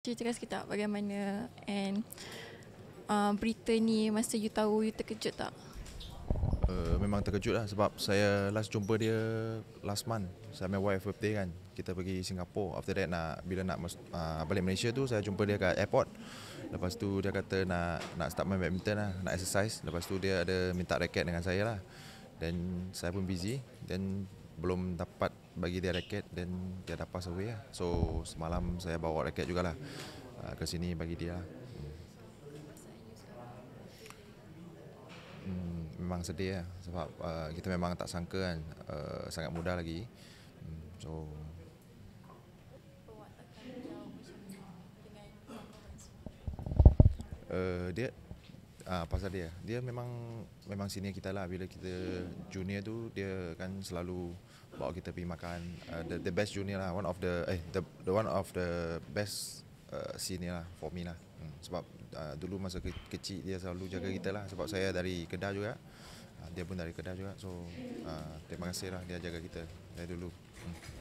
Ceritakan sikit tak bagaimana and uh, berita ni masa you tahu you terkejut tak? Uh, memang terkejut lah sebab saya last jumpa dia last month saya sama wife birthday kan kita pergi Singapura after that nak bila nak uh, balik Malaysia tu saya jumpa dia kat airport lepas tu dia kata nak nak start main badminton lah nak exercise lepas tu dia ada minta raket dengan saya lah dan saya pun busy dan belum dapat bagi dia raket dan dia dah pass away lah. So semalam saya bawa raket jugalah uh, ke sini bagi dia lah. hmm. Hmm, memang sedih ya. sebab uh, kita memang tak sangka kan uh, sangat muda lagi. Hmm, so Uh, dia Ah, pasal dia. Dia memang memang senior kita lah. Bila kita junior tu, dia kan selalu bawa kita pergi makan. Uh, the, the best junior lah. One of the eh the the one of the best uh, senior lah for me lah. Hmm. Sebab uh, dulu masa ke- kecil dia selalu jaga kita lah. Sebab saya dari Kedah juga. Uh, dia pun dari Kedah juga. So uh, terima kasih lah dia jaga kita dari dulu. Hmm.